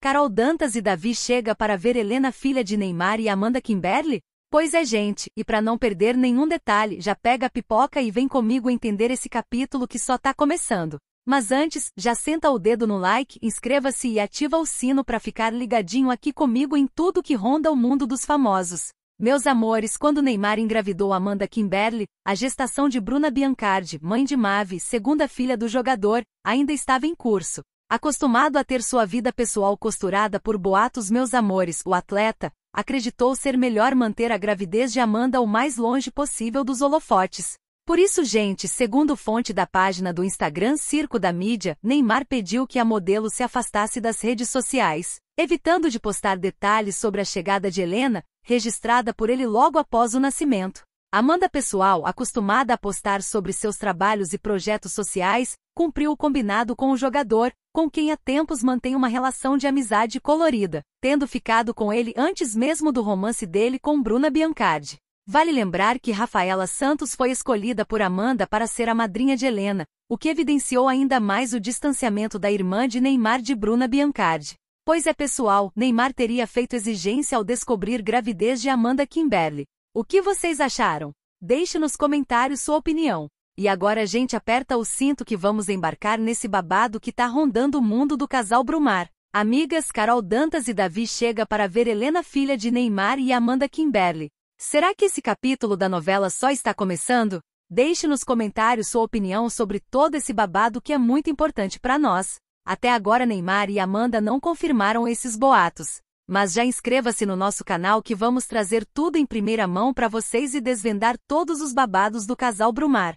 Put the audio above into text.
Carol Dantas e Davi chega para ver Helena filha de Neymar e Amanda Kimberly? Pois é, gente, e para não perder nenhum detalhe, já pega a pipoca e vem comigo entender esse capítulo que só tá começando. Mas antes, já senta o dedo no like, inscreva-se e ativa o sino para ficar ligadinho aqui comigo em tudo que ronda o mundo dos famosos. Meus amores, quando Neymar engravidou Amanda Kimberly, a gestação de Bruna Biancardi, mãe de Mavi, segunda filha do jogador, ainda estava em curso. Acostumado a ter sua vida pessoal costurada por boatos meus amores, o atleta, acreditou ser melhor manter a gravidez de Amanda o mais longe possível dos holofotes. Por isso, gente, segundo fonte da página do Instagram Circo da Mídia, Neymar pediu que a modelo se afastasse das redes sociais, evitando de postar detalhes sobre a chegada de Helena, registrada por ele logo após o nascimento. Amanda Pessoal, acostumada a postar sobre seus trabalhos e projetos sociais, cumpriu o combinado com o jogador, com quem há tempos mantém uma relação de amizade colorida, tendo ficado com ele antes mesmo do romance dele com Bruna Biancardi. Vale lembrar que Rafaela Santos foi escolhida por Amanda para ser a madrinha de Helena, o que evidenciou ainda mais o distanciamento da irmã de Neymar de Bruna Biancardi. Pois é pessoal, Neymar teria feito exigência ao descobrir gravidez de Amanda Kimberly, o que vocês acharam? Deixe nos comentários sua opinião. E agora a gente aperta o cinto que vamos embarcar nesse babado que tá rondando o mundo do casal Brumar. Amigas Carol Dantas e Davi chega para ver Helena filha de Neymar e Amanda Kimberly. Será que esse capítulo da novela só está começando? Deixe nos comentários sua opinião sobre todo esse babado que é muito importante para nós. Até agora Neymar e Amanda não confirmaram esses boatos. Mas já inscreva-se no nosso canal que vamos trazer tudo em primeira mão para vocês e desvendar todos os babados do casal Brumar.